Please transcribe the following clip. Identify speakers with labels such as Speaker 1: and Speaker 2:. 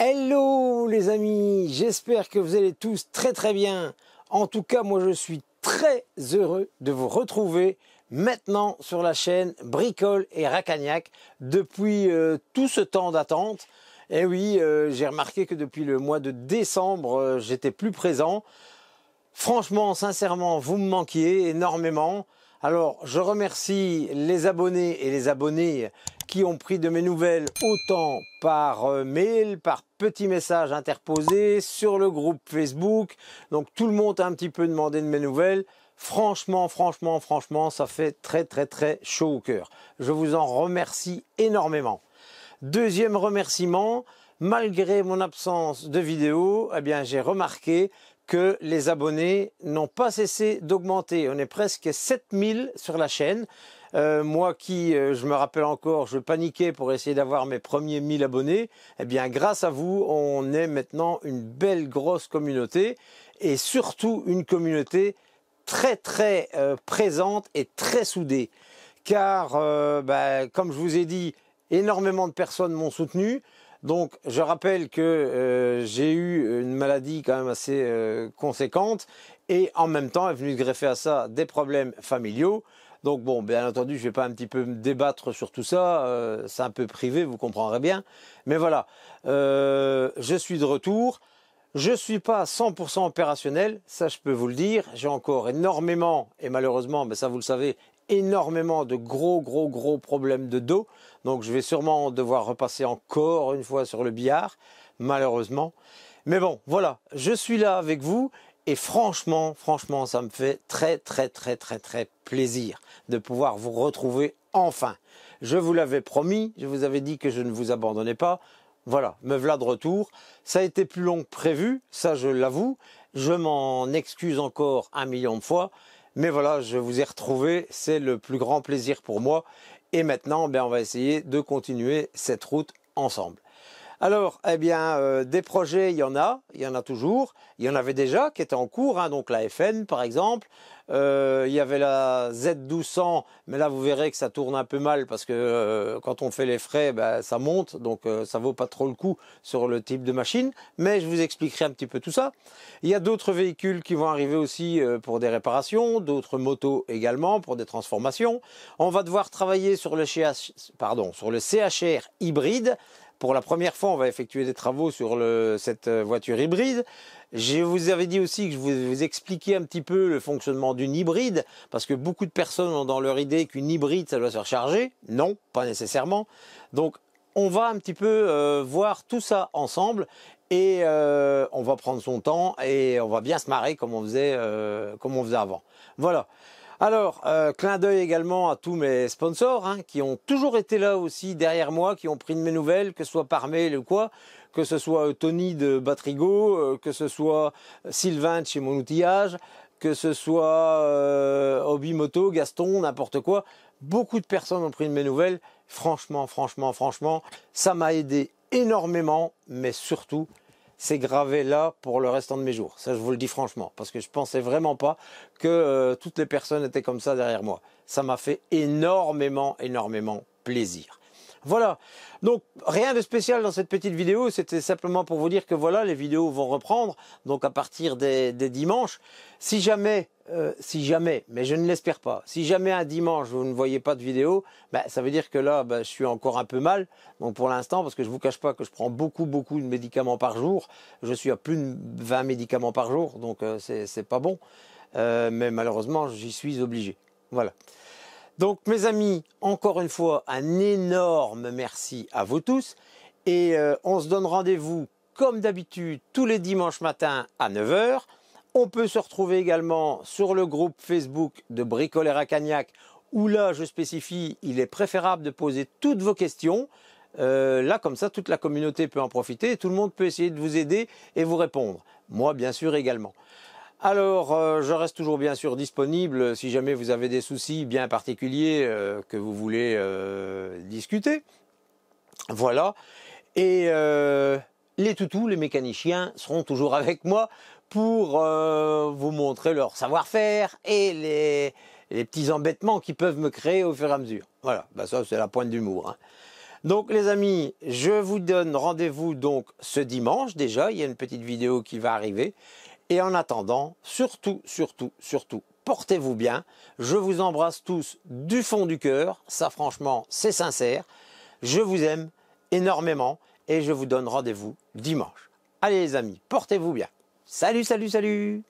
Speaker 1: Hello les amis, j'espère que vous allez tous très très bien. En tout cas, moi je suis très heureux de vous retrouver maintenant sur la chaîne Bricole et Racagnac depuis euh, tout ce temps d'attente. Et eh oui, euh, j'ai remarqué que depuis le mois de décembre, euh, j'étais plus présent. Franchement, sincèrement, vous me manquiez énormément. Alors, je remercie les abonnés et les abonnés qui ont pris de mes nouvelles autant par euh, mail, par petits messages interposés, sur le groupe Facebook. Donc tout le monde a un petit peu demandé de mes nouvelles. Franchement, franchement, franchement, ça fait très très très chaud au cœur. Je vous en remercie énormément. Deuxième remerciement, malgré mon absence de vidéo, eh bien j'ai remarqué que les abonnés n'ont pas cessé d'augmenter. On est presque 7000 sur la chaîne. Euh, moi qui, euh, je me rappelle encore, je paniquais pour essayer d'avoir mes premiers 1000 abonnés, eh bien grâce à vous, on est maintenant une belle grosse communauté et surtout une communauté très très euh, présente et très soudée. Car, bah, comme je vous ai dit, énormément de personnes m'ont soutenu. Donc je rappelle que j'ai eu une maladie quand même assez conséquente et en même temps est venu greffer à ça des problèmes familiaux. Donc bon, bien entendu, je ne vais pas un petit peu me débattre sur tout ça, euh, c'est un peu privé, vous comprendrez bien. Mais voilà, euh, je suis de retour. Je ne suis pas 100% opérationnel, ça je peux vous le dire. J'ai encore énormément, et malheureusement, ben ça vous le savez, énormément de gros, gros, gros problèmes de dos. Donc je vais sûrement devoir repasser encore une fois sur le billard, malheureusement. Mais bon, voilà, je suis là avec vous et franchement, franchement, ça me fait très, très, très, très, très plaisir de pouvoir vous retrouver enfin. Je vous l'avais promis, je vous avais dit que je ne vous abandonnais pas. Voilà, me voilà de retour. Ça a été plus long que prévu, ça je l'avoue. Je m'en excuse encore un million de fois. Mais voilà, je vous ai retrouvé, c'est le plus grand plaisir pour moi. Et maintenant, ben, on va essayer de continuer cette route ensemble. Alors, eh bien, euh, des projets, il y en a, il y en a toujours. Il y en avait déjà qui étaient en cours, hein, donc la FN par exemple. Euh, il y avait la Z1200, mais là vous verrez que ça tourne un peu mal parce que euh, quand on fait les frais, ben, ça monte, donc ça vaut pas trop le coup sur le type de machine. Mais je vous expliquerai un petit peu tout ça. Il y a d'autres véhicules qui vont arriver aussi pour des réparations, d'autres motos également pour des transformations. On va devoir travailler sur le, sur le CHR hybride pour la première fois, on va effectuer des travaux sur le, cette euh, voiture hybride. Je vous avais dit aussi que je vous expliquais un petit peu le fonctionnement d'une hybride, parce que beaucoup de personnes ont dans leur idée qu'une hybride, ça doit se recharger. Non, pas nécessairement. Donc, on va un petit peu euh, voir tout ça ensemble et euh, on va prendre son temps et on va bien se marrer comme on faisait, comme on faisait avant. Voilà. Alors, euh, clin d'œil également à tous mes sponsors hein, qui ont toujours été là aussi derrière moi, qui ont pris de mes nouvelles, que ce soit par mail ou quoi, que ce soit euh, Tony de Batrigo, euh, que ce soit Sylvain de chez Mon Outillage, que ce soit euh, Hobby Moto, Gaston, n'importe quoi. Beaucoup de personnes ont pris de mes nouvelles. Franchement, franchement, franchement, ça m'a aidé énormément, mais surtout, c'est gravé là pour le restant de mes jours. Ça, je vous le dis franchement, parce que je pensais vraiment pas que euh, toutes les personnes étaient comme ça derrière moi. Ça m'a fait énormément, énormément plaisir. Voilà. Donc rien de spécial dans cette petite vidéo, c'était simplement pour vous dire que voilà, les vidéos vont reprendre, donc à partir des dimanches. Si jamais euh, si jamais, mais je ne l'espère pas, si jamais un dimanche vous ne voyez pas de vidéo, ben, ça veut dire que là, ben, je suis encore un peu mal. pour l'instant, parce que je ne vous cache pas que je prends beaucoup, beaucoup de médicaments par jour. Je suis à plus de 20 médicaments par jour, donc euh, ce c'est pas bon. Euh, mais malheureusement, j'y suis obligé. Voilà. Donc, mes amis, encore une fois, un énorme merci à vous tous. Et on se donne rendez-vous, comme d'habitude, tous les dimanches matins à 9h. On peut se retrouver également sur le groupe Facebook de à Cagnac, où là, je spécifie, il est préférable de poser toutes vos questions. Euh, là, comme ça, toute la communauté peut en profiter, tout le monde peut essayer de vous aider et vous répondre. Moi, bien sûr, également. Alors, euh, je reste toujours bien sûr disponible si jamais vous avez des soucis bien particuliers euh, que vous voulez discuter. Voilà. Et les toutous, les mécaniciens seront toujours avec moi pour euh, vous montrer leur savoir-faire et les, petits embêtements qu'ils peuvent me créer au fur et à mesure. Voilà, bah, ça c'est la pointe d'humour. Hein. Donc les amis, je vous donne rendez-vous donc ce dimanche déjà, il y a une petite vidéo qui va arriver. Et en attendant, surtout, surtout, surtout, portez-vous bien. Je vous embrasse tous du fond du cœur, ça franchement c'est sincère. Je vous aime énormément et je vous donne rendez-vous dimanche. Allez les amis, portez-vous bien. Salut, salut, salut